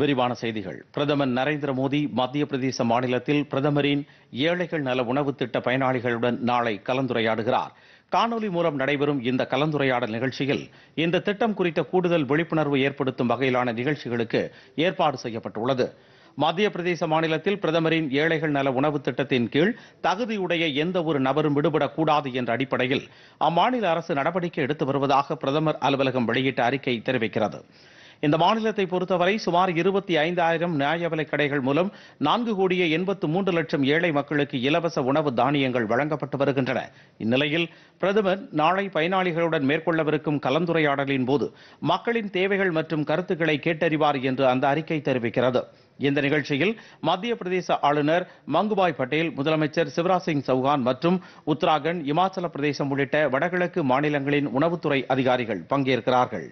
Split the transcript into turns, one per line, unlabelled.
விரிவான செய்திகள் பிரதமர் நரேந்திர மோடி மத்திய பிரதேச மாநிலத்தில் பிரதமரின் ஏழைகள் நல உணவு திட்ட பயனாளிகளுடன் நாளை கலந்துரையாடுகிறார் காணொலி மூலம் நடைபெறும் இந்த கலந்துரையாடல் நிகழ்ச்சியில் இந்த திட்டம் குறித்த கூடுதல் விழிப்புணர்வு ஏற்படுத்தும் வகையிலான நிகழ்ச்சிகளுக்கு ஏற்பாடு செய்யப்பட்டுள்ளது மத்திய பிரதேச மாநிலத்தில் பிரதமரின் ஏழைகள் நல உணவு திட்டத்தின் கீழ் தகுதியுடைய எந்த ஒரு நபரும் விடுபடக்கூடாது என்ற அடிப்படையில் அம்மாநில அரசு நடவடிக்கை எடுத்து வருவதாக பிரதமர் அலுவலகம் வெளியிட்ட அறிக்கை தெரிவிக்கிறது இந்த மாநிலத்தை பொறுத்தவரை சுமார் இருபத்தி ஐந்தாயிரம் நியாய விலைக் கடைகள் மூலம் நான்கு கோடியே எண்பத்து மூன்று லட்சம் ஏழை மக்களுக்கு இலவச உணவு தானியங்கள் வழங்கப்பட்டு வருகின்றன இந்நிலையில் பிரதமர் நாளை பயனாளிகளுடன் மேற்கொள்ளவிருக்கும் கலந்துரையாடலின் போது மக்களின் தேவைகள் மற்றும் கருத்துக்களை கேட்டறிவார் என்று அந்த அறிக்கை தெரிவிக்கிறது இந்த நிகழ்ச்சியில் மத்திய பிரதேச ஆளுநர் மங்குபாய் பட்டேல் முதலமைச்சர் சிவராஜ் சிங் சௌகான் மற்றும் உத்தராகண்ட் இமாச்சல பிரதேசம் உள்ளிட்ட வடகிழக்கு மாநிலங்களின் உணவுத்துறை அதிகாரிகள் பங்கேற்கிறார்கள்